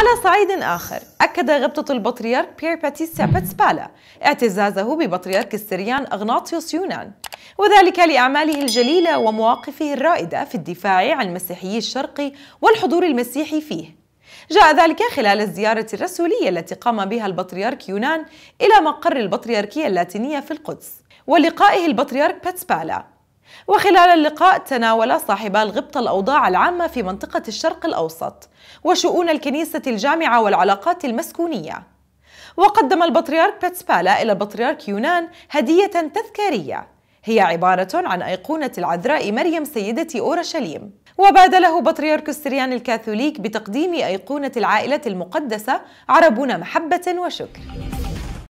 على صعيد آخر أكد غبطة البطريرك بيير باتيستا باتسبالا اعتزازه ببطريرك السريان أغناطيوس يونان وذلك لأعماله الجليلة ومواقفه الرائدة في الدفاع عن مسيحي الشرق والحضور المسيحي فيه جاء ذلك خلال الزيارة الرسولية التي قام بها البطريرك يونان إلى مقر البطريركية اللاتينية في القدس ولقائه البطريرك باتسبالا وخلال اللقاء تناول صاحبا الغبطة الأوضاع العامة في منطقة الشرق الأوسط وشؤون الكنيسة الجامعة والعلاقات المسكونية وقدم البطريرك بيتسبالا إلى البطريرك يونان هدية تذكارية هي عبارة عن أيقونة العذراء مريم سيدة أورشليم وبادله بطريرك السريان الكاثوليك بتقديم أيقونة العائلة المقدسة عربون محبة وشكر